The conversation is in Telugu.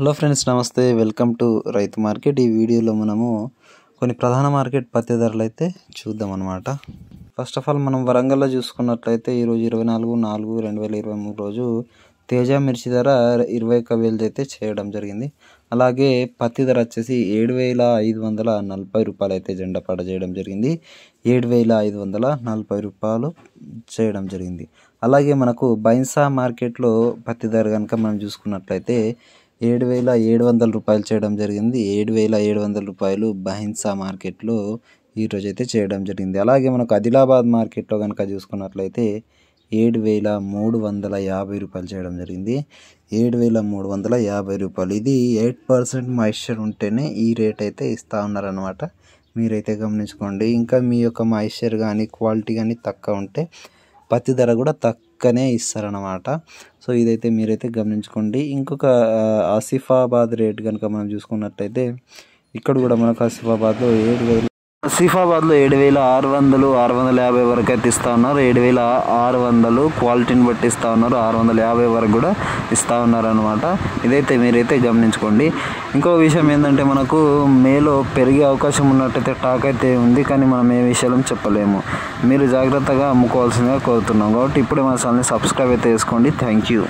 హలో ఫ్రెండ్స్ నమస్తే వెల్కమ్ టు రైతు మార్కెట్ ఈ వీడియోలో మనము కొన్ని ప్రధాన మార్కెట్ పత్తి ధరలు అయితే చూద్దాం అనమాట ఫస్ట్ ఆఫ్ ఆల్ మనం వరంగల్లో చూసుకున్నట్లయితే ఈరోజు ఇరవై నాలుగు నాలుగు రెండు వేల ఇరవై మూడు రోజు తేజ మిర్చి ధర ఇరవై ఒక్క వేలు అయితే చేయడం జరిగింది అలాగే పత్తి ధర వచ్చేసి ఏడు వేల ఐదు వందల నలభై రూపాయలు అయితే జెండా పడ చేయడం జరిగింది ఏడు వేల ఐదు వందల నలభై రూపాయలు చేయడం జరిగింది అలాగే మనకు బైన్సా మార్కెట్లో పత్తి ధర కనుక మనం చూసుకున్నట్లయితే ఏడు వేల ఏడు వందల రూపాయలు చేయడం జరిగింది ఏడు వేల ఏడు వందల రూపాయలు బహిన్సా మార్కెట్లో ఈరోజు అయితే చేయడం జరిగింది అలాగే మనకు ఆదిలాబాద్ మార్కెట్లో కనుక చూసుకున్నట్లయితే ఏడు వేల మూడు వందల యాభై రూపాయలు చేయడం జరిగింది ఏడు వేల మూడు వందల యాభై రూపాయలు ఇది ఎయిట్ పర్సెంట్ మాయిశ్చర్ ఉంటేనే ఈ రేట్ అయితే ఇస్తూ ఉన్నారనమాట మీరైతే గమనించుకోండి ఇంకా మీ యొక్క మాయిశ్చర్ కానీ క్వాలిటీ కానీ తక్కువ ఉంటే పత్తి ధర కూడా తక్కువనే ఇస్తారనమాట సో ఇదైతే మీరైతే గమనించుకోండి ఇంకొక ఆసిఫాబాద్ రేట్ కనుక మనం చూసుకున్నట్లయితే ఇక్కడ కూడా మనకు ఆసిఫాబాద్లో ఏడు లో ఏడు వేల ఆరు వందలు ఆరు వందల యాభై వరకు అయితే ఇస్తా ఉన్నారు ఏడు వేల ఆరు వందలు క్వాలిటీని బట్టి ఇస్తా ఉన్నారు ఆరు వందల యాభై వరకు కూడా ఇస్తా ఉన్నారు అనమాట ఇదైతే మీరైతే గమనించుకోండి ఇంకో విషయం ఏంటంటే మనకు మేలో పెరిగే అవకాశం ఉన్నట్టయితే టాక్ అయితే ఉంది కానీ మనం ఏ విషయాలు చెప్పలేము మీరు జాగ్రత్తగా అమ్ముకోవాల్సిందిగా కోరుతున్నాం కాబట్టి ఇప్పుడే మన ఛానల్ని సబ్స్క్రైబ్ అయితే చేసుకోండి థ్యాంక్ యూ